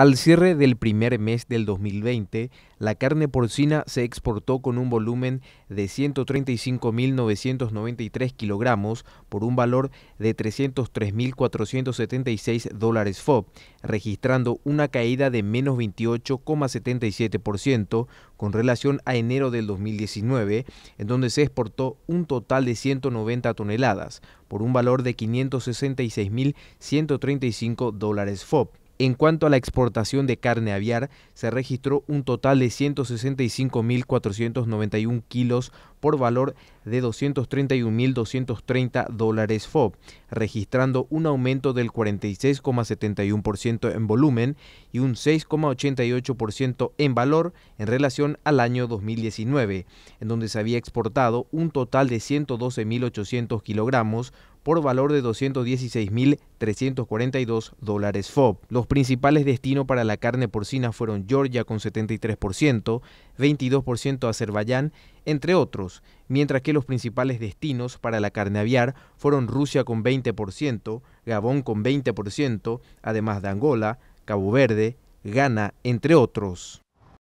Al cierre del primer mes del 2020, la carne porcina se exportó con un volumen de 135.993 kilogramos por un valor de 303.476 dólares FOB, registrando una caída de menos 28,77% con relación a enero del 2019, en donde se exportó un total de 190 toneladas por un valor de 566.135 dólares FOB. En cuanto a la exportación de carne aviar, se registró un total de 165.491 kilos por valor de 231.230 dólares FOB, registrando un aumento del 46,71% en volumen y un 6,88% en valor en relación al año 2019, en donde se había exportado un total de 112.800 kilogramos por valor de 216.342 dólares FOB. Los principales destinos para la carne porcina fueron Georgia con 73%, 22% Azerbaiyán, entre otros, mientras que los principales destinos para la carne aviar fueron Rusia con 20%, Gabón con 20%, además de Angola, Cabo Verde, Ghana, entre otros.